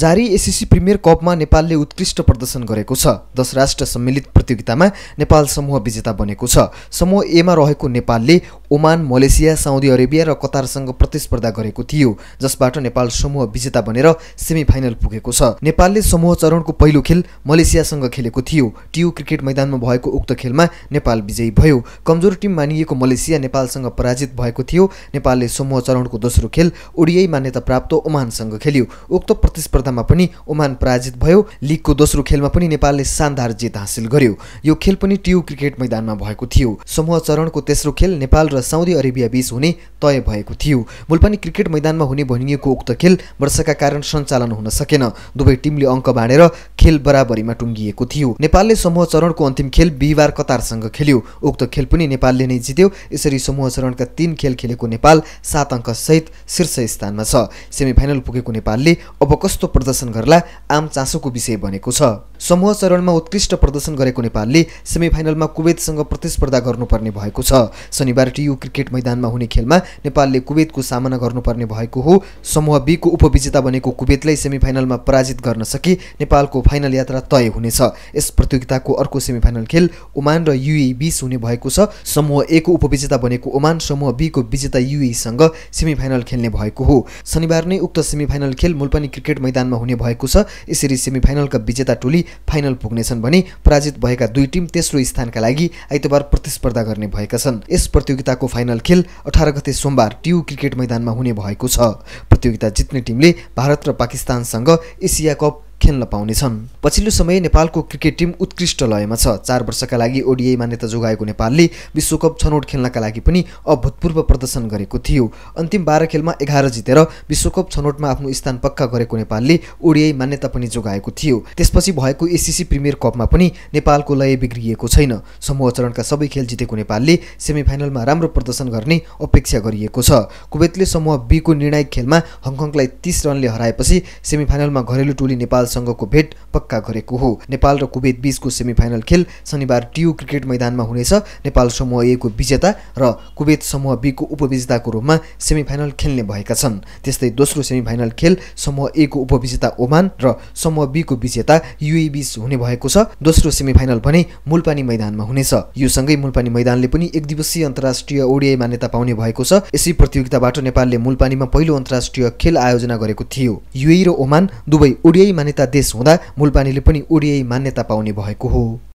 जारी ACC premier कपमा नेपालले उत्कृष्ट प्रदर्शन गरेको छ दस राष्ट्र सम्मिलित प्रतियोगितामा नेपाल समूह विजेता बनेको छ समूह एमा रहेको नेपालले ओमान मलेसिया साउदी अरेबिया र कतारसँग प्रतिस्पर्धा गरेको थियो जसबाट नेपाल समूह विजेता बनेर सेमी पुगेको छ नेपालले समूह चरणको पहिलो खेल मलेसियासँग खेलेको थियो टियु क्रिकेट मैदानमा भएको उक्त खेलमा नेपाल विजयी भयो कमजोर टिम मानिएको मलेसिया नेपालसँग पराजित भएको थियो नेपालले समूह चरणको दोस्रो खेल ओडिआई मान्यता प्राप्त ओमानसँग खेल्यो उक्त प्रतिस्पर्धा स्पर्धामा पनि ओमान पराजित भयो लिगको दोस्रो खेलमा पनि नेपालले शानदार जित हासिल गर्यो यो खेल पनि टियु क्रिकेट मैदानमा भएको थियो समूह चरणको तेस्रो खेल नेपाल र साउदी अरेबिया बीच हुने तय भएको थियो मुलपानी क्रिकेट मैदानमा हुने भनिएको उक्त खेल वर्षाका कारण सञ्चालन हुन सकेन दुवै टिमले अङ्क बाँडेर खेल बराबरीमा टुङ्गिएको थियो नेपालले समूह चरणको अन्तिम खेल बिहिबार कतारसँग खेल्यो उक्त खेल पनि नेपालले नै जित्यो यसरी समूह चरणका तीन खेल खेलेको नेपाल सात अङ्कसहित शीर्ष स्थानमा छ सेमिफाइनल पुगेको नेपालले अब कस्तो प्रदर्शन गर्ला आम चासोको विषय बनेको छ समूह चरणमा उत्कृष्ट प्रदर्शन गरेको नेपालले सेमी फाइनलमा कुवेतसँग प्रतिस्पर्धा गर्नुपर्ने भएको छ शनिबार टियु क्रिकेट मैदानमा हुने खेलमा नेपालले कुवेतको सामना गर्नुपर्ने भएको हो समूह बीको उपविजेता बनेको कुवेतलाई सेमिफाइनलमा पराजित गर्न सके नेपालको फाइनल यात्रा तय हुनेछ यस प्रतियोगिताको अर्को सेमिफाइनल खेल ओमान र युए बीच हुने भएको छ समूह एको उपविजेता बनेको ओमान समूह बीको विजेता सेमी सेमिफाइनल खेल्ने भएको हो शनिबार नै उक्त सेमी फाइनल खेल मुल्पनी क्रिकेट मैदान मैदानमा हुने भएको छ यसरी सेमिफाइनलका विजेता टोली फाइनल पुग्नेछन् भने पराजित भएका दुई टिम तेस्रो स्थानका लागि आइतबार प्रतिस्पर्धा गर्ने भएका छन् यस प्रतियोगिताको फाइनल खेल अठार गते सोमबार टियु क्रिकेट मैदानमा हुने भएको छ प्रतियोगिता जित्ने टिमले भारत र पाकिस्तानसँग एसिया कप खेल्न पाउनेछन् पछिल्लो समय नेपालको क्रिकेट टिम उत्कृष्ट लयमा छ चार वर्षका लागि ओडिआई मान्यता जोगाएको नेपालले विश्वकप छनौट खेल्नका लागि पनि अभूतपूर्व प्रदर्शन गरेको थियो अन्तिम बाह्र खेलमा एघार जितेर विश्वकप छनौटमा आफ्नो स्थान पक्का गरेको नेपालले ओडिआई मान्यता पनि जोगाएको थियो त्यसपछि भएको एसिसी प्रिमियर कपमा पनि नेपालको लय बिग्रिएको छैन समूह चरणका सबै खेल जितेको नेपालले सेमिफाइनलमा राम्रो प्रदर्शन गर्ने अपेक्षा गरिएको छ कुवेतले समूह बीको निर्णायक खेलमा हङकङलाई तिस रनले हराएपछि सेमिफाइनलमा घरेलु टोली नेपाल नेपालसँगको भेट पक्का गरेको हो नेपाल र कुवेत बीचको सेमिफाइनल खेल शनिबार टियु क्रिकेट मैदानमा हुनेछ नेपाल समूह ए को विजेता र कुवेत समूह बीको उपविजेताको रूपमा सेमिफाइनल खेल्ने भएका छन् त्यस्तै दोस्रो सेमिफाइनल खेल समूह ए को उपविजेता ओमान र समूह बीको विजेता युए बीच हुने भएको छ दोस्रो सेमिफाइनल भने मुलपानी मैदानमा हुनेछ यो सँगै मुलपानी मैदानले पनि एक दिवसीय अन्तर्राष्ट्रिय ओडिआई मान्यता पाउने भएको छ यसै प्रतियोगिताबाट नेपालले मुलपानीमा पहिलो अन्तर्राष्ट्रिय खेल आयोजना गरेको थियो युए र ओमान दुवै ओडिआई मान्यता देश हुँदा मूलपानीले पनि ओडिआई मान्यता पाउने भएको हो